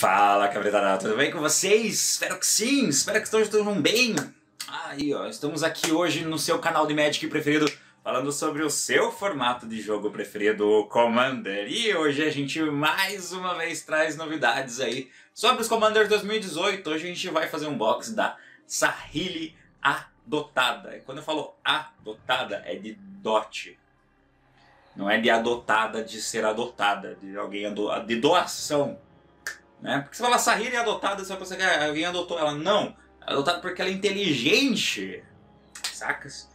Fala, cabretada, tudo bem com vocês? Espero que sim, espero que todos estejam bem. Aí, ó, estamos aqui hoje no seu canal de Magic preferido, falando sobre o seu formato de jogo preferido, o Commander. E hoje a gente mais uma vez traz novidades aí sobre os Commanders 2018. Hoje a gente vai fazer um box da Sahili Adotada. E quando eu falo adotada, é de dote. Não é de adotada, de ser adotada, de alguém de doação né? Porque você fala, essa é adotada, você vai pensar que é, alguém adotou ela. Não, ela é adotada porque ela é inteligente, sacas?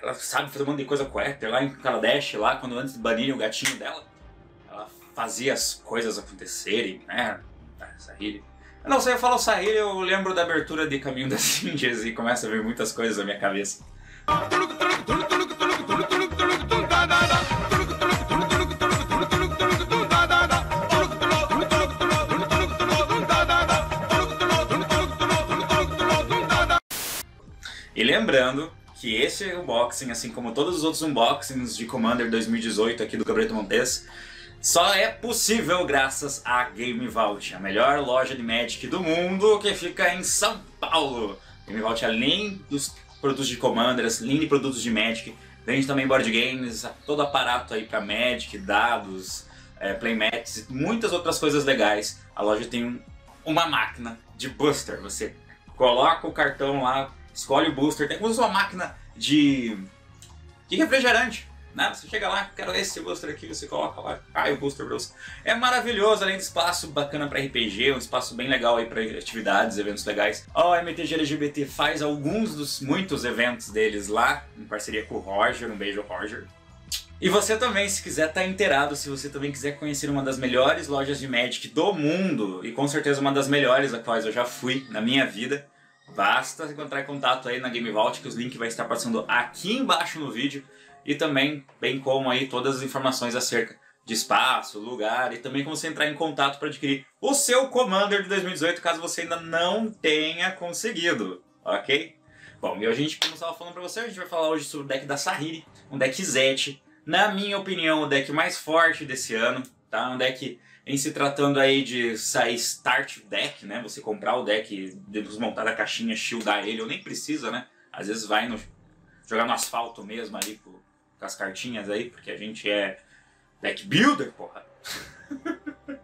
Ela sabe fazer um monte de coisa com o Hector, lá em Kaladesh, lá quando antes banirem o gatinho dela, ela fazia as coisas acontecerem, né? Essa tá, Não, se eu falo Sahir, eu lembro da abertura de Caminho das Índias e começa a ver muitas coisas na minha cabeça. Lembrando que esse unboxing, assim como todos os outros unboxings de Commander 2018 aqui do Cabreto Montes, só é possível graças à Game Vault, a melhor loja de Magic do mundo que fica em São Paulo. Game Vault, é além dos produtos de Commander, é além de produtos de Magic, vende também board games, todo aparato aí para Magic, dados, é, playmats e muitas outras coisas legais. A loja tem uma máquina de Buster, você coloca o cartão lá escolhe o booster, tem, usa uma máquina de, de refrigerante. Né? Você chega lá, quero esse booster aqui, você coloca lá, cai o booster É maravilhoso, além de espaço bacana para RPG, um espaço bem legal aí para atividades, eventos legais. A MTG LGBT faz alguns dos muitos eventos deles lá, em parceria com o Roger, um beijo Roger. E você também, se quiser estar tá inteirado, se você também quiser conhecer uma das melhores lojas de Magic do mundo, e com certeza uma das melhores a quais eu já fui na minha vida, basta encontrar contato aí na Game Vault, que os links vai estar passando aqui embaixo no vídeo, e também, bem como aí todas as informações acerca de espaço, lugar e também como você entrar em contato para adquirir o seu Commander de 2018, caso você ainda não tenha conseguido, ok? Bom, e a gente, como eu estava falando para você, a gente vai falar hoje sobre o deck da Sahiri, um deck Zete, na minha opinião, o deck mais forte desse ano, tá? Um deck em se tratando aí de sair start deck, né? Você comprar o deck, desmontar da caixinha, shieldar ele, ou nem precisa, né? Às vezes vai no, jogar no asfalto mesmo ali com, com as cartinhas aí, porque a gente é deck builder, porra.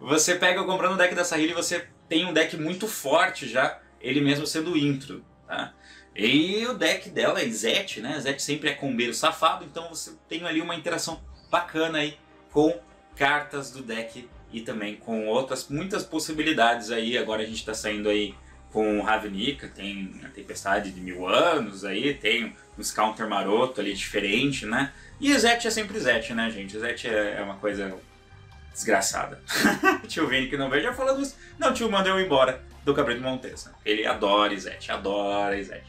você pega comprando o deck Hill e você tem um deck muito forte já, ele mesmo sendo intro, tá? E o deck dela é Zet, né? Zet sempre é combeiro safado, então você tem ali uma interação bacana aí com cartas do deck e também com outras muitas possibilidades aí. Agora a gente está saindo aí com Ravnica, tem a Tempestade de Mil Anos aí, tem uns counter maroto ali diferente, né? E Zet é sempre Zet, né, gente? Zet é, é uma coisa desgraçada. tio Vini que não veio já falando isso. Não, tio mandou eu embora do Cabrito Montesa Né? Ele adora Zet adora Zet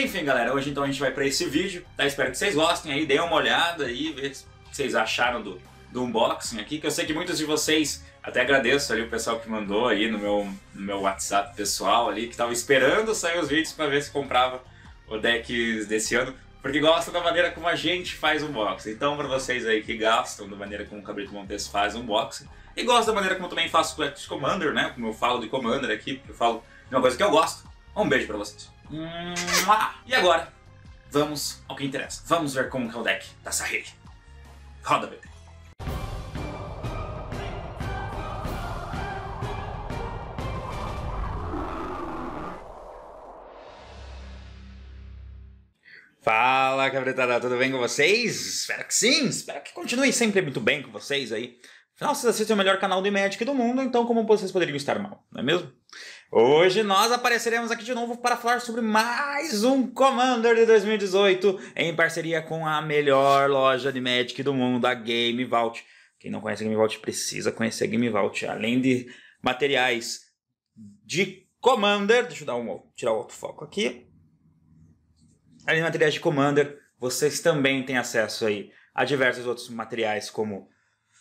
Enfim, galera, hoje então a gente vai para esse vídeo, tá? Espero que vocês gostem aí, deem uma olhada aí, ver se vocês acharam do, do unboxing aqui, que eu sei que muitos de vocês, até agradeço ali o pessoal que mandou aí no meu, no meu WhatsApp pessoal ali, que estava esperando sair os vídeos para ver se comprava o deck desse ano, porque gosta da maneira como a gente faz unboxing. Então, para vocês aí que gastam da maneira como o Cabrito Montes faz unboxing, e gosta da maneira como eu também faço com o Commander, né? Como eu falo de Commander aqui, porque eu falo de uma coisa que eu gosto. Um beijo para vocês. E agora, vamos ao que interessa. Vamos ver como que é o deck da Sahiri. Roda, bebê. Fala, cabretada, tudo bem com vocês? Espero que sim, espero que continue sempre muito bem com vocês aí. Afinal, vocês assistem o melhor canal de Magic do mundo, então como vocês poderiam estar mal, não é mesmo? Hoje nós apareceremos aqui de novo para falar sobre mais um Commander de 2018 em parceria com a melhor loja de Magic do mundo, a Game Vault. Quem não conhece a Game Vault precisa conhecer a Game Vault, além de materiais de Commander, deixa eu dar um, tirar o foco aqui, Ali no materiais de Commander, vocês também têm acesso aí a diversos outros materiais como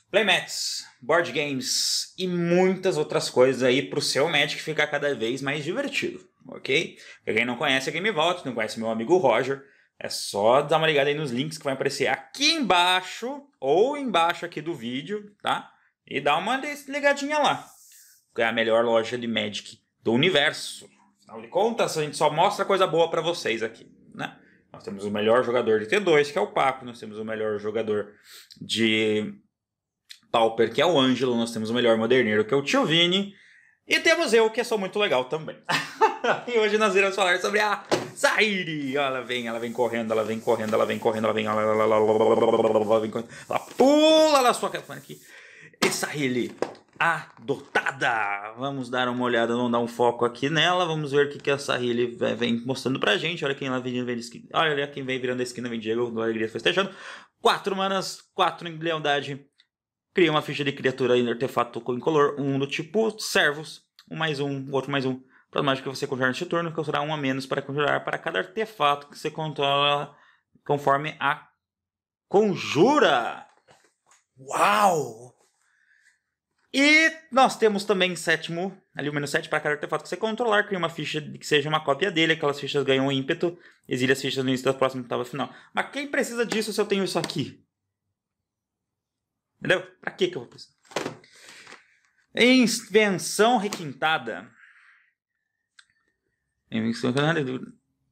playmats, board games e muitas outras coisas aí para o seu Magic ficar cada vez mais divertido, ok? Pra quem não conhece a Game Vault, não conhece meu amigo Roger, é só dar uma ligada aí nos links que vão aparecer aqui embaixo ou embaixo aqui do vídeo, tá? E dá uma ligadinha lá. É a melhor loja de Magic do universo. Afinal de contas, a gente só mostra coisa boa para vocês aqui. Né? Nós temos o melhor jogador de T2, que é o Paco, nós temos o melhor jogador de Pauper, que é o Ângelo, nós temos o melhor moderneiro, que é o Tio Vini, e temos eu, que sou muito legal também. e hoje nós iremos falar sobre a Zaire. Ela vem, ela vem correndo, ela vem correndo, ela vem correndo, ela vem. Ela, ela, ela, ela, ela, ela, ela, ela, ela pula na sua cara aqui. E Sahili adotada. Vamos dar uma olhada, vamos dar um foco aqui nela, vamos ver o que, que essa Riley vem mostrando pra gente. Olha quem lá vem, vem esquina. Olha quem vem virando a esquina, vem Diego, do alegria festejando. Quatro manas, quatro em lealdade. Cria uma ficha de criatura em artefato incolor, um do tipo servos, um mais um, outro mais um. Para mágica que você conjurar neste turno, causará um a menos para conjurar para cada artefato que você controla conforme a conjura. Uau! E nós temos também sétimo, ali o menos 7 para cada artefato que você controlar, cria uma ficha que seja uma cópia dele, aquelas fichas ganham um ímpeto, exilia as fichas no início da próxima etapa final. Mas quem precisa disso se eu tenho isso aqui? Entendeu? Pra que que eu vou precisar? Invenção requintada.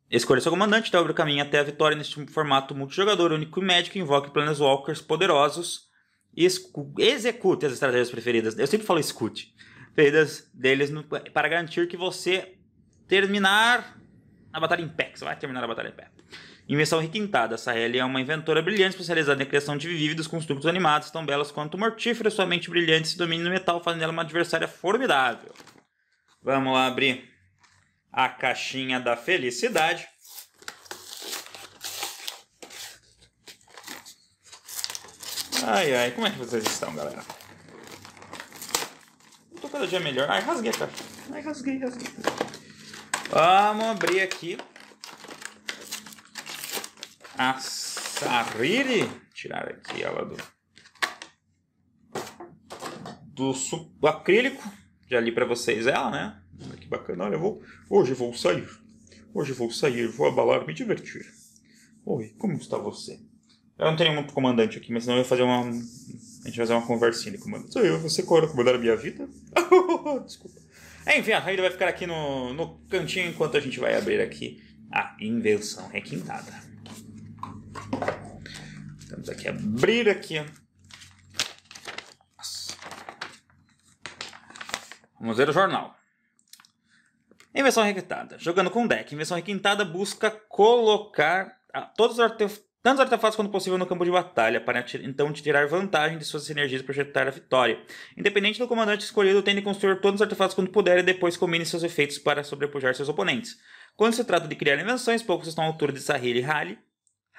Escolha seu comandante, dobra o caminho até a vitória neste formato multijogador único e médico, invoque walkers poderosos execute as estratégias preferidas. Eu sempre falo escute. Preferidas deles no, para garantir que você terminar a batalha em pé. você vai terminar a batalha em pé. Invenção requintada. Saheli é uma inventora brilhante especializada na criação de vívidos construtos animados, tão belas quanto mortíferas, sua mente brilhante se domina no metal, fazendo ela uma adversária formidável. Vamos lá abrir a caixinha da felicidade. Ai, ai, como é que vocês estão, galera? Eu tô cada dia melhor. Ai, rasguei cara. Ai, rasguei, rasguei. Vamos abrir aqui. A Sariri. Tirar aqui ela do... Do, su... do acrílico. Já li pra vocês ela, né? Olha que bacana. Olha, vou... hoje vou sair. Hoje vou sair, vou abalar, me divertir. Oi, como está você? Eu não tenho muito comandante aqui, mas senão eu ia fazer uma. A gente vai fazer uma conversinha de comandante. Sou eu, você coro comandar a minha vida? Desculpa. Enfim, a Raíra vai ficar aqui no, no cantinho enquanto a gente vai abrir aqui a inversão requintada. Vamos aqui abrir aqui. Nossa. Vamos ver o jornal. Inversão requintada. Jogando com deck, inversão requintada busca colocar ah, todos os artefatos os artefatos quanto possível no campo de batalha, para então tirar vantagem de suas energias e projetar a vitória. Independente do comandante escolhido, a construir todos os artefatos quando puder e depois combine seus efeitos para sobrepujar seus oponentes. Quando se trata de criar invenções, poucos estão à altura de Sahili Hali,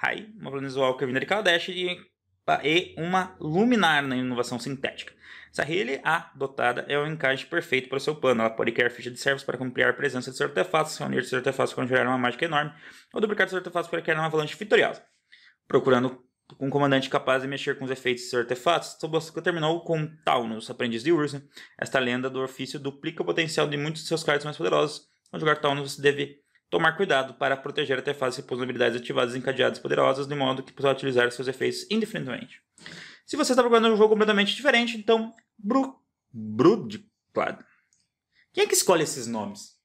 Hai, uma Planeswalker vinda de Kaldesh e, e uma luminar na inovação sintética. Sahili A, dotada, é o encaixe perfeito para o seu plano. Ela pode criar ficha de servos para cumprir a presença de seus artefatos, reunir seus artefatos para gerar uma mágica enorme, ou duplicar seus artefatos para criar uma avalanche vitoriosa procurando um comandante capaz de mexer com os efeitos seus artefatos, Sobossuka terminou com Taunus, aprendiz de Ursa. Esta lenda do ofício duplica o potencial de muitos de seus cards mais poderosos. Ao jogar Taunus, você deve tomar cuidado para proteger artefatos e possibilidades ativadas encadeadas poderosas, de modo que possa utilizar seus efeitos indiferentemente. Se você está procurando um jogo completamente diferente, então Bru... Brudclad. Quem é que escolhe esses nomes?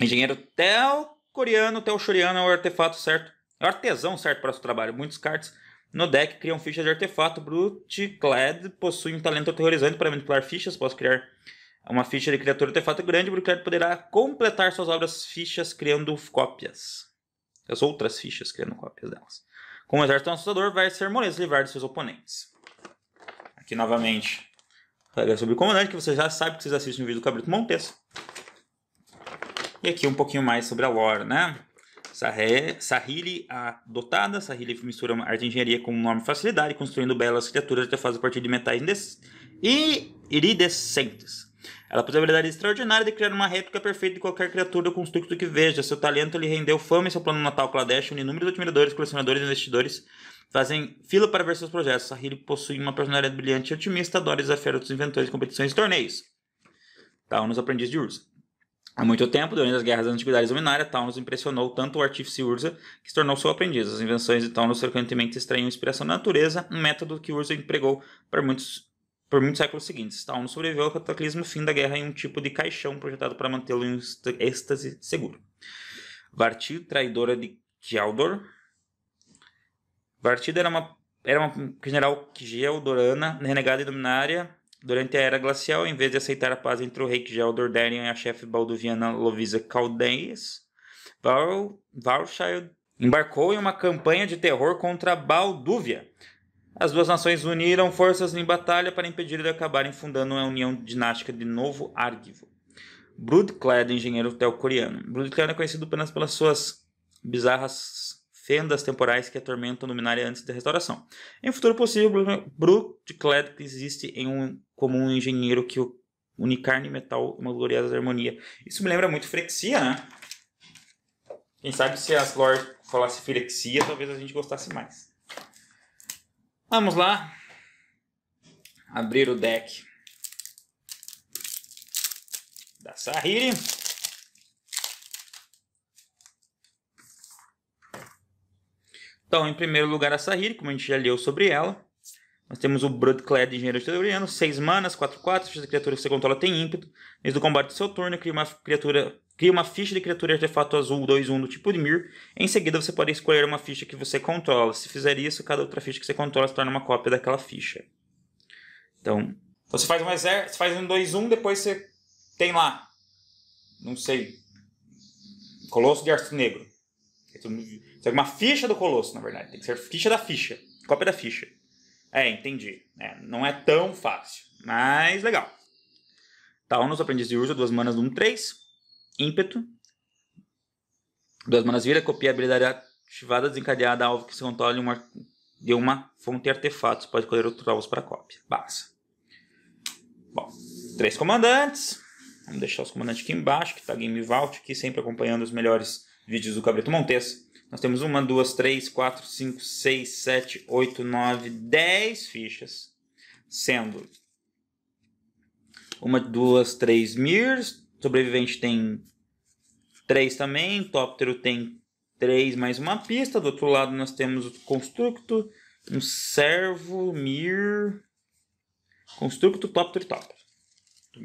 Engenheiro Tel Coreano, até o Shuriano é o artefato certo. É o artesão certo para o seu trabalho. Muitos cards no deck criam fichas de artefato. Brute Clad possui um talento aterrorizante para manipular fichas. Posso criar uma ficha de criatura de artefato grande. Brute Clad poderá completar suas obras fichas criando cópias. As outras fichas criando cópias delas. Com o exército assustador, vai ser moleza livrar de seus oponentes. Aqui novamente, regra sobre o comandante, que você já sabe que vocês assistem o vídeo do Cabrito Montes. E aqui um pouquinho mais sobre a lore, né? Sahili, a dotada, Sahili mistura arte e engenharia com enorme facilidade, construindo belas criaturas até faz a partir de metais indes... e iridescentes. Ela possui a habilidade extraordinária de criar uma réplica perfeita de qualquer criatura ou construto que veja. Seu talento lhe rendeu fama e seu plano natal Kladesh, onde inúmeros admiradores, colecionadores e investidores fazem fila para ver seus projetos. Sahili possui uma personalidade brilhante e otimista, adora desafiar outros inventores, competições e torneios. Tá, nos aprendizes de Ursa. Há muito tempo, durante as guerras da Antiguidade Luminária, Taunus impressionou tanto o artífice Urza que se tornou seu aprendiz. As invenções de Taunus frequentemente extraíam inspiração da natureza, um método que Urza empregou por muitos, por muitos séculos seguintes. Taunus sobreviveu ao cataclismo fim da guerra em um tipo de caixão projetado para mantê-lo em êxtase seguro. Vartil, traidora de Gjeldor. Vartida era uma, era uma general Gjeldorana, renegada e dominária, Durante a Era Glacial, em vez de aceitar a paz entre o rei Geldor é Darion e a chefe balduviana Lovisa Caldeias, Val, embarcou em uma campanha de terror contra Balduvia. As duas nações uniram forças em batalha para impedir de acabarem fundando a união dinástica de Novo Argivo. Brudkled, engenheiro telcoreano. Brudkled é conhecido apenas pelas suas bizarras fendas temporais que atormentam a luminária antes da restauração. Em futuro possível, Brookclad existe em um, como um engenheiro que une carne e metal uma gloriosa harmonia. Isso me lembra muito Frexia, né? Quem sabe se as lore falasse Frexia, talvez a gente gostasse mais. Vamos lá. Abrir o deck da Sahiri. Então, em primeiro lugar, a Sahiri, como a gente já leu sobre ela. Nós temos o Broodclad, Engenheiro Teoriano, 6 manas, 4 4, ficha de criatura que você controla tem ímpeto. Desde o combate do seu turno, cria uma criatura cria uma ficha de criatura e artefato azul 2-1 do tipo de Mir. Em seguida, você pode escolher uma ficha que você controla. Se fizer isso, cada outra ficha que você controla se torna uma cópia daquela ficha. Então, então você faz um exército, você faz um 2-1, depois você tem lá, não sei, Colosso de Arço Negro. Tem que uma ficha do Colosso, na verdade. Tem que ser ficha da ficha. Cópia da ficha. É, entendi. É, não é tão fácil, mas legal. Taunus, aprendiz de Urza, duas manas do 1-3. Ímpeto. Duas manas vira, copia a habilidade ativada, desencadeada, alvo que se controle uma, de uma fonte de artefatos. Pode colher outros alvo para cópia. Basta. Bom, três comandantes. Vamos deixar os comandantes aqui embaixo, que está Game Vault aqui, sempre acompanhando os melhores vídeos do Cabrito Montes. Nós temos uma, duas, três, quatro, cinco, seis, sete, oito, nove, dez fichas, sendo uma, duas, três Mirs, sobrevivente tem três também, Toptero tem três mais uma pista, do outro lado nós temos o Constructo, um Servo, Mir, Constructo, toptero e Tóptero.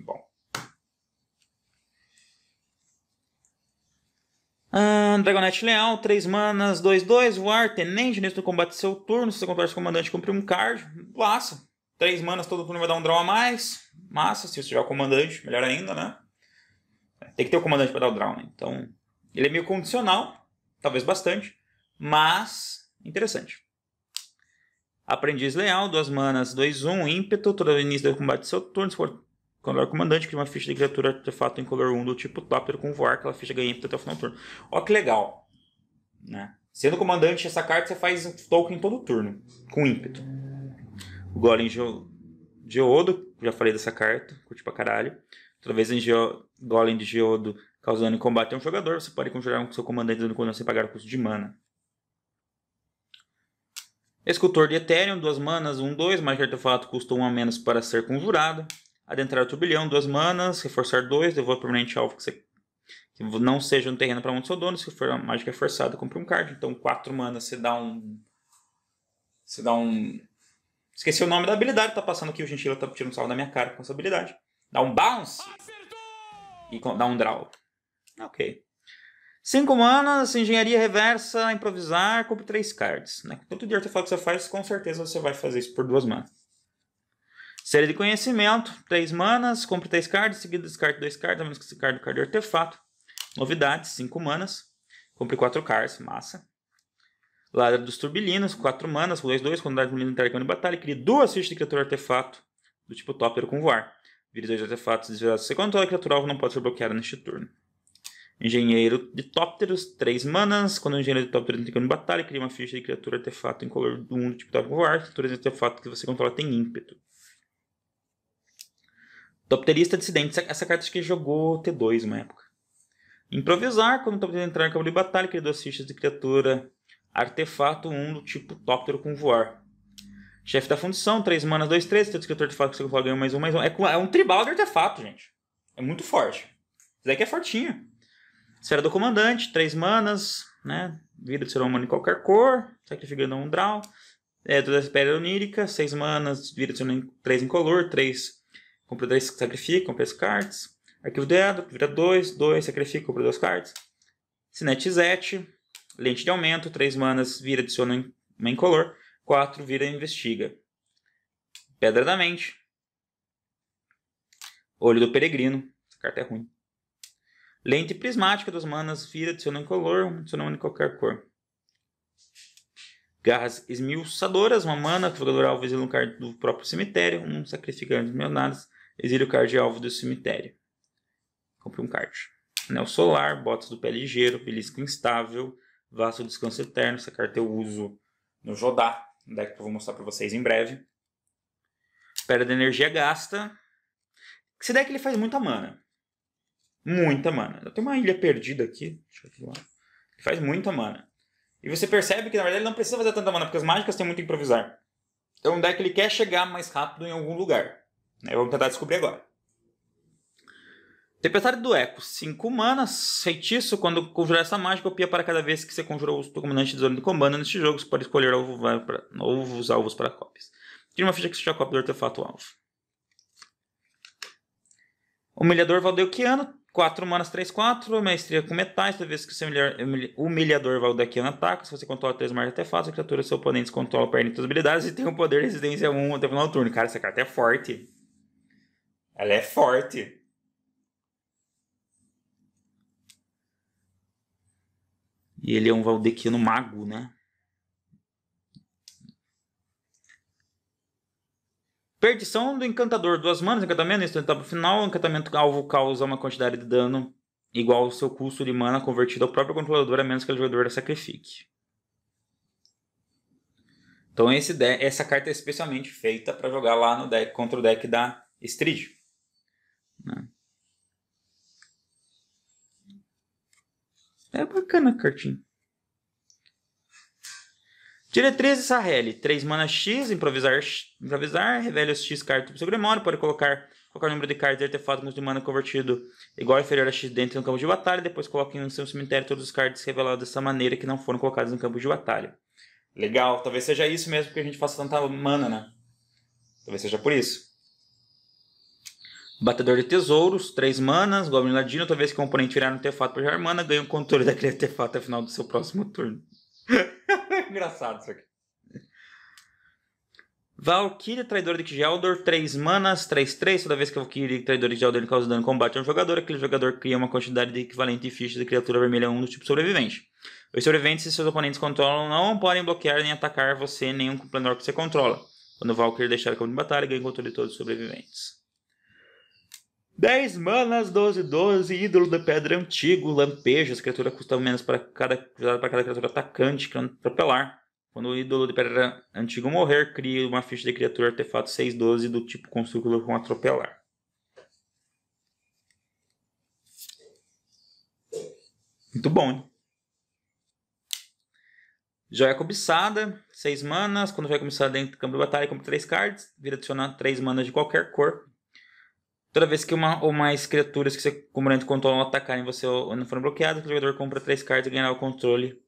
bom. Uh, Dragonete Leão, 3 manas, 2, 2, voar, tenente, nesse combate seu turno, se você controla o comandante, cumprir um card, massa. 3 manas, todo turno vai dar um draw a mais, massa, se você tiver o comandante, melhor ainda, né? É, tem que ter o comandante pra dar o draw, né? Então, ele é meio condicional, talvez bastante, mas interessante. Aprendiz Leal, 2 manas, 2, 1, um, ímpeto, todo início do combate seu turno, se for quando era é comandante, cria uma ficha de criatura artefato em color 1 do tipo Tapter com voar, aquela ficha ganha até o final do turno. Ó que legal. Né? Sendo comandante, essa carta você faz token todo turno, com ímpeto. O Golem Geodo, já falei dessa carta, curti pra caralho. Toda vez em Geo, Golem de Geodo causando em combate a um jogador, você pode conjurar um seu comandante dando quando você pagar o custo de mana. Escultor de Ethereum, duas manas, um, dois, mais artefato custa um a menos para ser conjurado. Adentrar o turbilhão, duas manas, reforçar dois, devolver permanente alvo que, você, que não seja um terreno para onde seu dono. Se for mágica é forçada, compra um card. Então, quatro manas, você dá um. Você dá um. Esqueci o nome da habilidade, tá passando aqui, o Gentila tá tirando um salvo da minha cara com essa habilidade. Dá um bounce Acertou! e dá um draw. Ah, ok. Cinco manas, engenharia reversa, improvisar, compre três cards. Né? Tudo de artefato que você faz, com certeza você vai fazer isso por duas manas. Série de conhecimento, 3 manas, compre 3 cards, seguido descarte 2 cards, a menos que esse card do card de é artefato. Novidades, 5 manas, compre 4 cards, massa. Ladra dos Turbilinos, 4 manas, com 2, o quantidade de milímetro intercâmbio de batalha, cria duas fichas de criatura artefato do tipo Tópero com voar. Vire 2 artefatos desvirados controla a criatura alvo não pode ser bloqueada neste turno. Engenheiro de Tópteros, 3 manas. Quando o engenheiro de Tópteros entra em batalha, cria uma ficha de criatura artefato em color 1 do tipo Tópero com voar. Criaturas de artefato que você controla tem ímpeto. Topterista dissidente. Essa carta acho que jogou T2 uma época. Improvisar, quando o Topterista entrar em campo de batalha, cria duas fichas de criatura artefato 1 um do tipo Tóptero com voar. Chefe da fundição, 3 manas, 2, 3. Teu descritor de fato que você coloca ganha mais um, mais um. É, é um tribal de artefato, gente. É muito forte. Isso daqui é fortinho. Esfera do comandante, 3 manas, né? Vida de ser humano em qualquer cor. Sacrificando um draw. É, do da esfera onírica, 6 manas, vida de ser humano 3 em color, 3 compra dois, sacrifica, compra 2 cards. Arquivo dedo, vira 2, 2, sacrifica, compra 2 cards. Cinetizete, lente de aumento, 3 manas, vira, adiciona uma incolor. 4, vira, investiga. Pedra da mente. Olho do peregrino, essa carta é ruim. Lente prismática duas manas, vira, adiciona incolor, adiciona em qualquer cor. Garras esmiuçadoras, uma mana, que alvo exila um card do próprio cemitério, um sacrificante milionários, Exílio card é alvo do cemitério. Compre um card. Anel solar, botas do pé ligeiro, belisco instável, vasto descanso eterno. Essa carta eu uso no Jodá, um deck que eu vou mostrar para vocês em breve. Pedra da energia gasta. Esse deck ele faz muita mana. Muita mana. Eu tenho uma ilha perdida aqui. Deixa eu ver lá. Ele faz muita mana. E você percebe que na verdade ele não precisa fazer tanta mana, porque as mágicas têm muito improvisar. Então o deck ele quer chegar mais rápido em algum lugar. Né? Vamos tentar descobrir agora. Tempestade do Eco, 5 manas, feitiço, quando conjurar essa mágica, copia para cada vez que você conjurou o comandante de zona de comando neste jogo, você pode escolher alvo novos alvos para cópias. Tira uma ficha que seja cópia do artefato alvo. Humilhador Valdeuquiano. 4 manas, 3, 4, maestria com metais, toda vez que o seu humilhador Valdeuquiano ataca, se você controla 3 mais artefatos, a criatura e seu oponente controla perdem suas habilidades e tem o um poder de residência 1 até o final do turno. Cara, essa carta é forte. Ela é forte. E ele é um valdequino mago, né? Perdição do encantador. Duas manas, encantamento, isso etapa final. O encantamento alvo causa uma quantidade de dano igual ao seu custo de mana convertido ao próprio controlador, a menos que o jogador a sacrifique. Então esse essa carta é especialmente feita para jogar lá no deck contra o deck da Estrídio. Né? É bacana a cartinha. Diretriz de Saheli. 3 mana X, improvisar, improvisar revele os X cartas do seu Grimório, pode colocar, qualquer número de cartas de artefatos de mana convertido igual ou inferior a X dentro do campo de batalha, depois coloque no seu cemitério todos os cards revelados dessa maneira que não foram colocados no campo de batalha. Legal, talvez seja isso mesmo que a gente faça tanta mana, né? Talvez seja por isso. Batedor de tesouros, 3 manas, Goblin Ladino, toda vez que o componente virar um artefato para gerar mana, ganha o controle daquele artefato ao final do seu próximo turno. Engraçado isso aqui. Valkyria, Traidor de Kjeldor, 3 manas, 3, 3. Toda vez que o Valkyria, Traidor de Geldor causa dano em combate a um jogador, aquele jogador cria uma quantidade de equivalente de fichas de criatura vermelha 1 do tipo sobrevivente. Os sobreviventes se seus oponentes controlam não podem bloquear nem atacar você nem um planor que você controla. Quando o Valkyrie é deixar o campo de batalha, ganha o controle de todos os sobreviventes. 10 manas, 12, 12, ídolo da pedra antigo, lampejo, as criaturas custam menos para cada, cada criatura atacante que atropelar. Quando o ídolo de pedra antigo morrer, cria uma ficha de criatura artefato 6, 12 do tipo construído com atropelar. Muito bom, hein? Joia cobiçada, 6 manas. Quando vai começar dentro do campo de batalha, compra 3 cards. Vira adicionar 3 manas de qualquer cor. Toda vez que uma ou mais criaturas que seu comandante controla ao atacarem você ou não foram bloqueadas, o jogador compra três cartas e ganhará o controle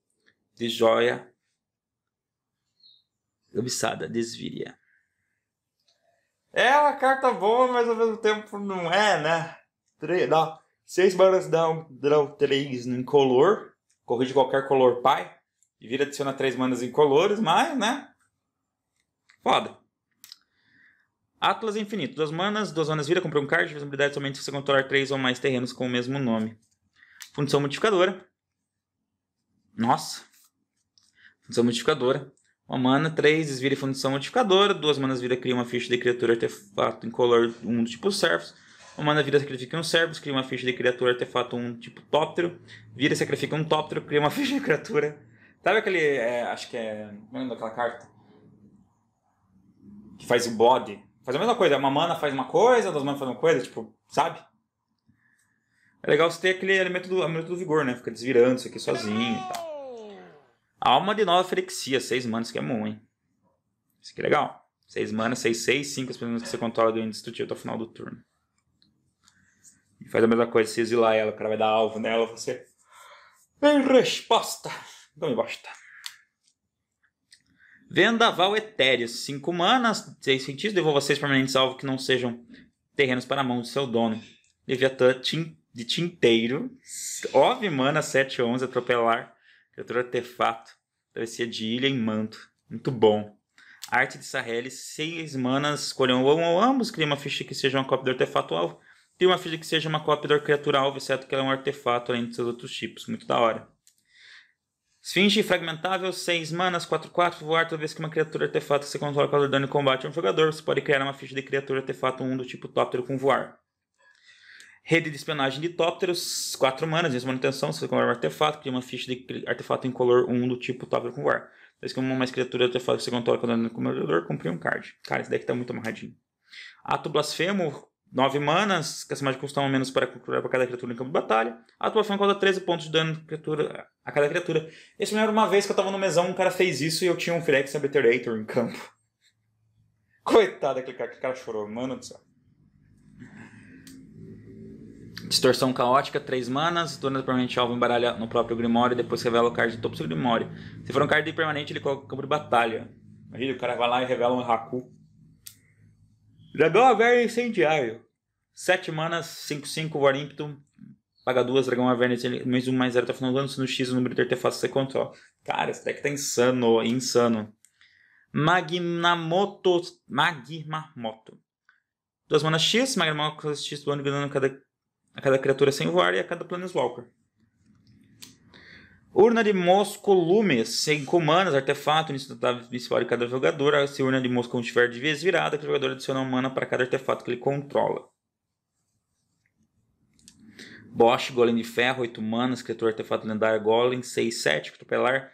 de joia Obsada, desvíria. É uma carta boa, mas ao mesmo tempo não é, né? Tre dá, seis manas dá, um, dá um três color incolor. Corrige qualquer color pai. E vira adiciona três manas em colores, mas, né? Foda. Atlas Infinito. Duas manas, duas manas vira, comprei um card. Visibilidade somente se você controlar três ou mais terrenos com o mesmo nome. Função modificadora. Nossa. Função modificadora. Uma mana, três, desvira e função modificadora. Duas manas vira, cria uma ficha de criatura artefato em color um, do tipo servos. Uma mana vira, sacrifica um servos, cria uma ficha de criatura artefato um, tipo tóptero. Vira, sacrifica um tóptero, cria uma ficha de criatura. Sabe aquele. É, acho que é. Lembra é daquela carta? Que faz o body. Faz a mesma coisa, uma mana faz uma coisa, duas manas faz uma coisa, tipo, sabe? É legal você ter aquele elemento do, elemento do vigor, né? Fica desvirando isso aqui sozinho e tal. Alma de nova Felixia, seis manas, que é bom, hein? Isso aqui é legal. seis manas, seis seis cinco as pessoas que você controla do indestrutível até o final do turno. E faz a mesma coisa, se exilar ela, o cara vai dar alvo nela, você. Em resposta! Não me basta. Vendaval Etéreo, 5 manas, 6 feitiços, devolva 6 permanentes salvo que não sejam terrenos para a mão do seu dono. Leviatã de Tinteiro, 9 manas, 7, 11, atropelar, criatura artefato, travessia de ilha em manto. Muito bom. Arte de Sahel, 6 manas, escolham um ou ambos, cria uma ficha que seja uma cópia do artefato alvo, cria uma ficha que seja uma cópia da criatura alvo, exceto que ela é um artefato além dos seus outros tipos. Muito da hora. Esfinge fragmentável, 6 manas, 4, 4, voar toda vez que uma criatura artefato que você controla causa dano em combate a um jogador, você pode criar uma ficha de criatura artefato 1 do tipo tóptero com voar. Rede de espionagem de tópteros, 4 manas, mesma manutenção, você controla um artefato, cria uma ficha de artefato em color 1 do tipo tóptero com voar. toda vez que uma mais criatura artefato que você controla causa dano em combate a um jogador, cumprir um card. Cara, esse deck tá muito amarradinho. Ato Blasfemo, 9 manas, que essa magia custa um menos para cultura para cada criatura em campo de batalha. A atuação causa 13 pontos de dano criatura, a cada criatura. Esse me uma vez que eu tava no mesão, um cara fez isso e eu tinha um Firex Obliterator em campo. Coitado daquele cara, que cara chorou, mano do céu. Distorção caótica, 3 manas, torna permanente alvo embaralha no próprio Grimório e depois revela o card do topo do seu Grimório. Se for um card de permanente, ele coloca o campo de batalha. Imagina, o cara vai lá e revela um Haku. Dragão Averno Incendiário. 7 manas, 5, 5, War Impton. Paga 2, Dragão Avernus, mais 1, mais 0, até o final do ano. Se no X, o número de artefatos você controla. Cara, esse deck tá insano, insano. Magnamoto, Magmamoto. 2 manas X, Magnamoto X do ano, ganhando cada, a cada criatura sem voar e a cada Planeswalker. Urna de Mosco Lumes, 5 manas, artefato, início da principal de cada jogador. Se a urna de Mosco estiver de vez virada, o jogador adiciona uma mana para cada artefato que ele controla. Bosch, Golem de Ferro, 8 manas, criatura artefato lendário, Golem, 6, 7, atropelar.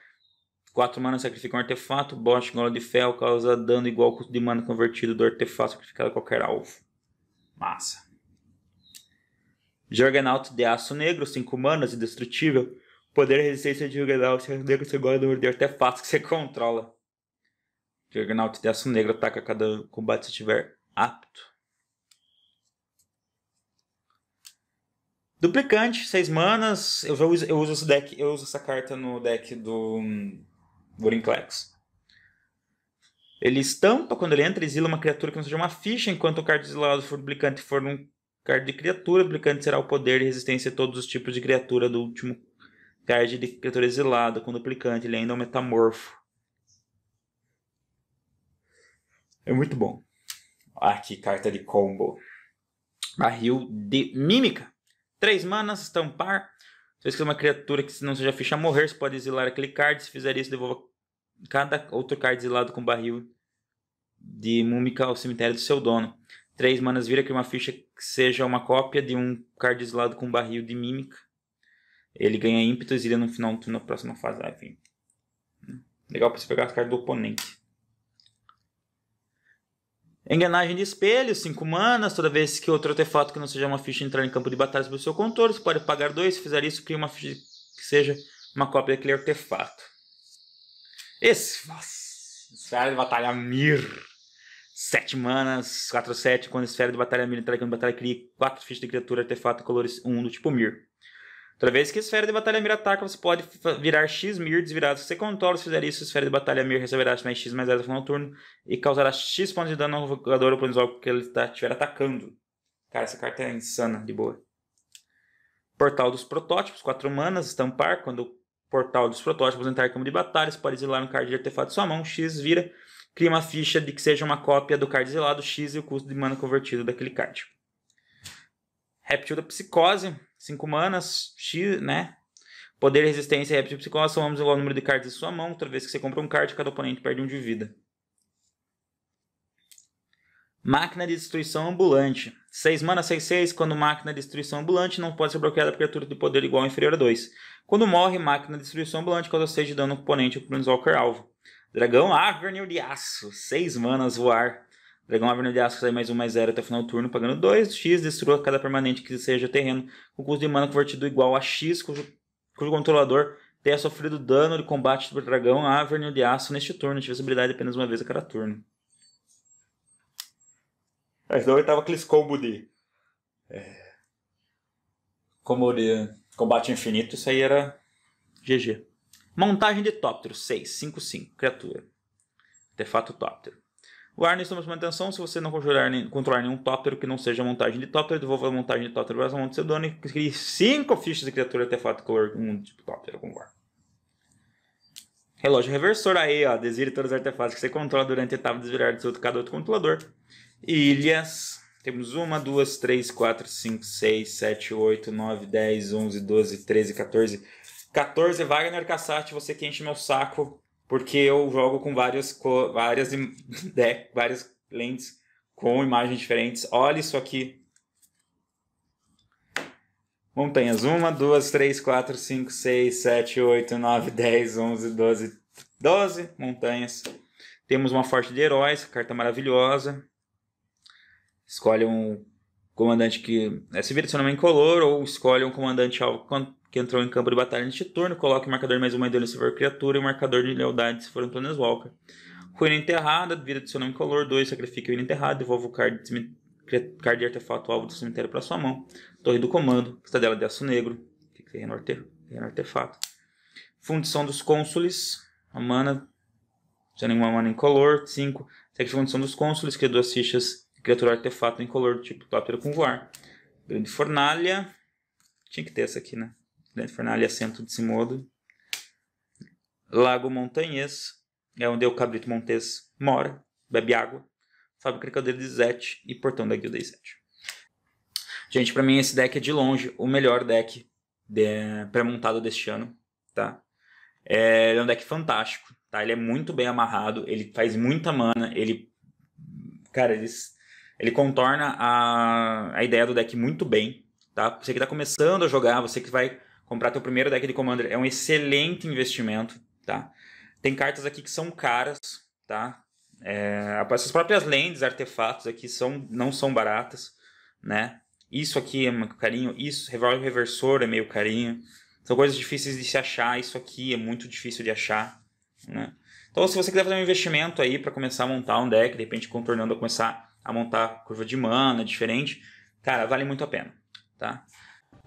4 manas sacrifica um artefato, Bosch, Golem de Ferro, causa dano igual ao custo de mana convertido do artefato sacrificado a qualquer alvo. Massa. Jorganauto de Aço Negro, 5 manas, indestrutível. Poder e resistência de Jorganauto de Aço é Negro, você gosta do número de artefatos que você controla. Jorganauto de Aço Negro ataca cada combate se estiver apto. Duplicante, seis manas. Eu, uso, eu uso esse deck, eu uso essa carta no deck do Burinclex. Hum, ele estampa, quando ele entra, exila uma criatura que não seja uma ficha, enquanto o card exilado for duplicante for um card de criatura, duplicante será o poder e resistência de todos os tipos de criatura do último card de criatura exilada com duplicante. Ele ainda é um metamorfo. É muito bom. Aqui ah, carta de combo. Barril de mímica. Três manas, estampar. Se você uma criatura que não seja ficha morrer, você pode exilar aquele card. Se fizer isso, devolva cada outro card exilado com barril de múmica ao cemitério do seu dono. Três manas vira que uma ficha que seja uma cópia de um card exilado com barril de mímica. Ele ganha ímpeto e exila no final do turno na próxima fase. Ah, enfim. Legal para você pegar as cartas do oponente. Engrenagem de espelho, 5 manas. Toda vez que outro artefato que não seja uma ficha entrar em campo de batalha sobre o seu contorno, você pode pagar 2. Se fizer isso, cria uma ficha que seja uma cópia daquele artefato. Esse, nossa, esfera de batalha Mir. 7 manas, 4, 7. Quando a esfera de batalha Mir entrar em campo de batalha, crie 4 fichas de criatura, artefato, colores 1 um, do tipo Mir. Toda vez que esfera de batalha mir ataca, você pode virar X mir desvirados você controla. Se fizer isso, esfera de batalha mir receberá mais X mais 0 no turno e causará X pontos de dano ao jogador ou planisólogo que ele tá, estiver atacando. Cara, essa carta é insana, de boa. Portal dos protótipos, 4 manas, estampar. Quando o portal dos protótipos entrar em campo de batalha, você pode exilar um card de artefato de sua mão. X vira, cria uma ficha de que seja uma cópia do card exilado X e o custo de mana convertido daquele card. Reptil da Psicose, 5 manas, X, né? Poder, resistência e réptil psicólogo somamos igual ao número de cartas em sua mão. Toda vez que você compra um card, cada oponente perde um de vida. Máquina de Destruição Ambulante. 6 manas, 6, 6. Quando máquina de destruição ambulante não pode ser bloqueada por criatura de poder igual ou inferior a 2. Quando morre, máquina de destruição ambulante causa 6 de dano ao oponente ou Planeswalker é alvo. Dragão Avenue de Aço. 6 manas voar. Dragão Avenida de Aço sai mais um mais zero até o final do turno, pagando 2. X destrua cada permanente que seja terreno com custo de mana convertido igual a X, cujo, cujo controlador tenha sofrido dano de combate do dragão Avenida de Aço neste turno. Tivesse habilidade apenas uma vez a cada turno. Mas é, não oitava aqueles combo de. É, de combate infinito, isso aí era GG. Montagem de tóptero 6, 5, 5, criatura. Artefato tóptero. O estamos nós manutenção, se você não controlar, nem, controlar nenhum tóptero que não seja montagem de tóptero, devolva a montagem de tóptero para a mão do seu dono e crie 5 fichas de criatura artefato color 1 um tipo tóptero com guarda. Relógio reversor aí, ó. Desire todos os artefatos que você controla durante a etapa de desvirar de cada outro controlador. Ilhas. Temos 1, 2, 3, 4, 5, 6, 7, 8, 9, 10, 11, 12, 13, 14. 14 Wagner Cassati, você que enche meu saco porque eu jogo com várias, várias, de várias lentes com imagens diferentes. Olha isso aqui. Montanhas. 1, 2, 3, 4, 5, 6, 7, 8, 9, 10, 11, 12, 12 montanhas. Temos uma Forte de Heróis, carta maravilhosa. Escolhe um comandante que Se é se direciona é incolor ou escolhe um comandante alvo que entrou em campo de batalha neste turno, coloque o marcador mais uma ídolo se for criatura e o marcador de lealdade se for um Planeswalker. Ruína enterrada, vira adicionar seu nome color, 2, sacrifique o enterrado devolva o card de, card de artefato alvo do cemitério para sua mão. Torre do comando, estadela de aço negro, que terreno, arte, artefato. Fundição dos cônsules, a mana, sem nenhuma mana em color 5, Segue a fundição dos cônsules, cria duas fichas, criatura artefato em color tipo Tóptero com voar. Grande fornalha, tinha que ter essa aqui, né? Grande né? Fornalha é centro de Simodo. Lago Montanhês é onde o Cabrito Montes mora, bebe água. Fábrica Cricadeiro 17 e Portão da Guilda 17. Gente, para mim esse deck é de longe o melhor deck de, pré-montado deste ano, tá? É, ele é um deck fantástico, tá? Ele é muito bem amarrado, ele faz muita mana, ele... Cara, ele, ele contorna a, a ideia do deck muito bem, tá? Você que tá começando a jogar, você que vai Comprar teu primeiro deck de Commander é um excelente investimento, tá? Tem cartas aqui que são caras, tá? É, essas próprias lentes, artefatos aqui são, não são baratas, né? Isso aqui é muito carinho, isso, revólver reversor é meio carinho. São coisas difíceis de se achar, isso aqui é muito difícil de achar, né? Então, se você quiser fazer um investimento aí para começar a montar um deck, de repente contornando a começar a montar curva de mana diferente, cara, vale muito a pena, tá?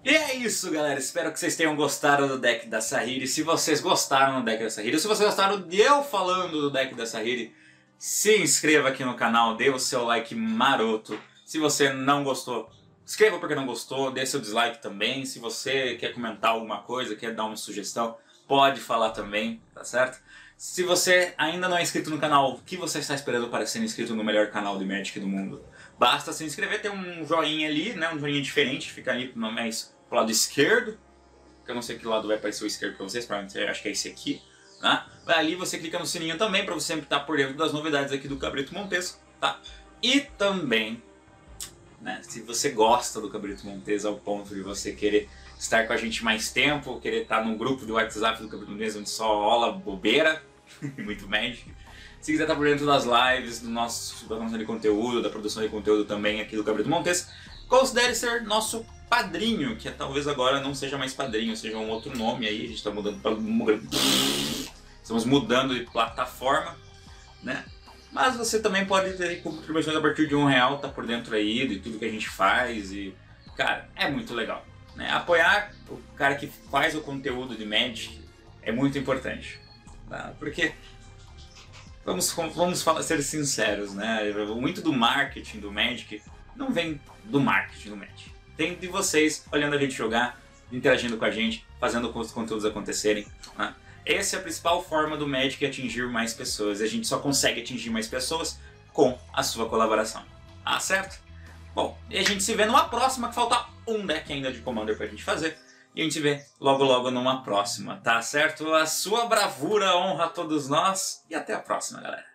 E é isso, galera. Espero que vocês tenham gostado do deck da Sahiri. Se vocês gostaram do deck da Sahiri, ou se vocês gostaram de eu falando do deck da Sahiri, se inscreva aqui no canal, dê o seu like maroto. Se você não gostou, escreva porque não gostou, dê seu dislike também. Se você quer comentar alguma coisa, quer dar uma sugestão, pode falar também, tá certo? Se você ainda não é inscrito no canal, o que você está esperando para ser inscrito no melhor canal de Magic do mundo? Basta se inscrever, tem um joinha ali, né? Um joinha diferente, fica ali, não é isso pro lado esquerdo, que eu não sei que lado vai aparecer o esquerdo para vocês, provavelmente é, acho que é esse aqui, né? Ali você clica no sininho também para você sempre estar tá por dentro das novidades aqui do Cabrito Montes, tá? E também, né, se você gosta do Cabrito Montes ao ponto de você querer estar com a gente mais tempo, querer estar tá num grupo do WhatsApp do Cabrito Montes onde só rola bobeira, muito médico, se quiser estar tá por dentro das lives, do nosso, da produção de conteúdo, da produção de conteúdo também aqui do Cabrito Montes, considere ser nosso Padrinho, que é talvez agora não seja mais Padrinho, seja um outro nome aí, a gente está mudando Estamos mudando de plataforma, né? Mas você também pode ter contribuições a partir de um real, tá por dentro aí de tudo que a gente faz e, cara, é muito legal. Né? Apoiar o cara que faz o conteúdo de Magic é muito importante, tá? porque vamos, vamos falar, ser sinceros, né? Muito do marketing do Magic não vem do marketing do Magic. Tem de vocês olhando a gente jogar, interagindo com a gente, fazendo os conteúdos acontecerem. Né? Essa é a principal forma do Magic atingir mais pessoas. A gente só consegue atingir mais pessoas com a sua colaboração. Ah, certo? Bom, e a gente se vê numa próxima, que falta um deck ainda de Commander pra gente fazer. E a gente se vê logo logo numa próxima, tá certo? A sua bravura honra a todos nós e até a próxima, galera.